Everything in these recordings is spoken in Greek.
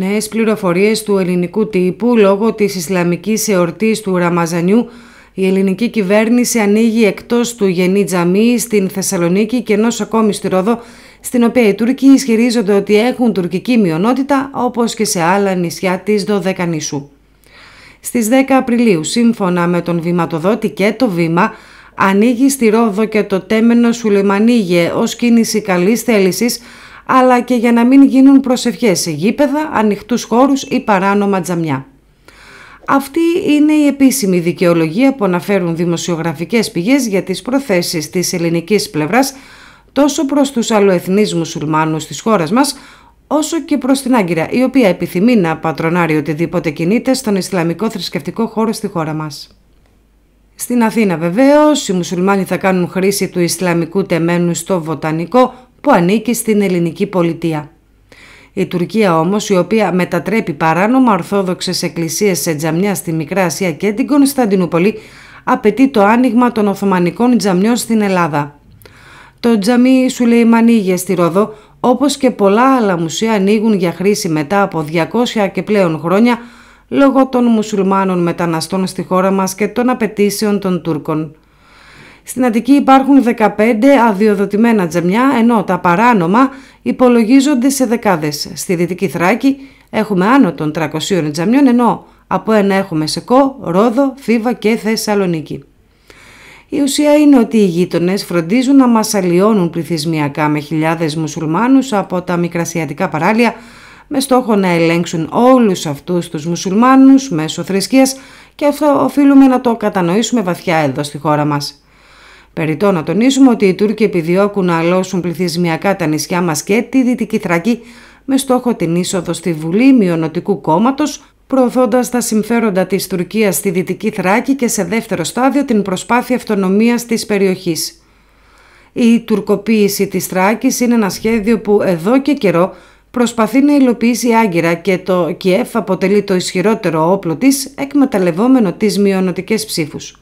Νέες πληροφορίες του ελληνικού τύπου λόγω της Ισλαμικής εορτής του Ραμαζανιού η ελληνική κυβέρνηση ανοίγει εκτός του Γενή Τζαμί στην Θεσσαλονίκη και ενός ακόμη στη Ρόδο, στην οποία οι Τούρκοι ισχυρίζονται ότι έχουν τουρκική μειονότητα όπως και σε άλλα νησιά της Δωδεκανήσου. Στις 10 Απριλίου, σύμφωνα με τον βηματοδότη και το βήμα, ανοίγει στη Ρόδο και το τέμενο Σουλεμανίγε ως κίνηση καλής θέλησης αλλά και για να μην γίνουν προσευχές σε γήπεδα, ανοιχτούς χώρους ή παράνομα τζαμιά. Αυτή είναι η επίσημη δικαιολογία που αναφέρουν δημοσιογραφικές πηγές για τις προθέσεις της ελληνικής πλευράς τόσο προς τους αλλοεθνείς μουσουλμάνους της χώρας μας, όσο και προς την Άγκυρα, η οποία επιθυμεί να πατρονάρει οτιδήποτε κινείται στον Ισλαμικό θρησκευτικό χώρο στη χώρα μας. Στην Αθήνα βεβαίως, οι μουσουλμάνοι θα κάνουν χρήση του Ισλαμικού τεμένου στο Βοτανικό, που ανήκει στην ελληνική πολιτεία. Η Τουρκία όμως, η οποία μετατρέπει παράνομα ορθόδοξες εκκλησίες σε τζαμιά στη Μικρά Ασία και την Κωνσταντινούπολη, απαιτεί το άνοιγμα των Οθωμανικών τζαμιών στην Ελλάδα. Το τζαμί Σουλεϊμανίγε στη Ρόδο, όπως και πολλά άλλα μουσεία ανοίγουν για χρήση μετά από 200 και πλέον χρόνια, λόγω των μουσουλμάνων μεταναστών στη χώρα μας και των απαιτήσεων των Τούρκων. Στην Αττική υπάρχουν 15 αδειοδοτημένα τζεμιά, ενώ τα παράνομα υπολογίζονται σε δεκάδες. Στη Δυτική Θράκη έχουμε άνω των 300 τζαμιών, ενώ από ένα έχουμε Σεκό, Ρόδο, Φίβα και Θεσσαλονίκη. Η ουσία είναι ότι οι γείτονες φροντίζουν να μας αλλοιώνουν πληθυσμιακά με χιλιάδες μουσουλμάνους από τα μικρασιατικά παράλια με στόχο να ελέγξουν όλους αυτούς τους μουσουλμάνους μέσω θρησκείας και αυτό οφείλουμε να το κατανοήσουμε βαθιά εδώ στη χώρα μας. Περιτώ να τονίσουμε ότι οι Τούρκοι επιδιώκουν να αλώσουν πληθυσμιακά τα νησιά μας και τη Δυτική Θρακή με στόχο την είσοδο στη Βουλή Μειονοτικού Κόμματος, προωθώντας τα συμφέροντα της Τουρκίας στη Δυτική Θράκη και σε δεύτερο στάδιο την προσπάθεια αυτονομίας της περιοχής. Η τουρκοποίηση της Θράκης είναι ένα σχέδιο που εδώ και καιρό προσπαθεί να υλοποιήσει άγκυρα και το ΚΙΕΦ αποτελεί το ισχυρότερο όπλο της, εκμεταλλευόμενο τις μειονοτικές ψήφους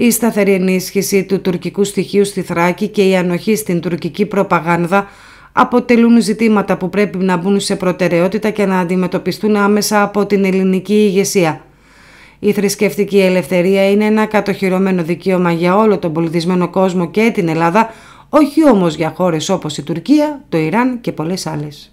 η σταθερή ενίσχυση του τουρκικού στοιχείου στη Θράκη και η ανοχή στην τουρκική προπαγάνδα αποτελούν ζητήματα που πρέπει να μπουν σε προτεραιότητα και να αντιμετωπιστούν άμεσα από την ελληνική ηγεσία. Η θρησκευτική ελευθερία είναι ένα κατοχυρωμένο δικαίωμα για όλο τον πολιτισμένο κόσμο και την Ελλάδα, όχι όμως για χώρες όπως η Τουρκία, το Ιράν και πολλές άλλες.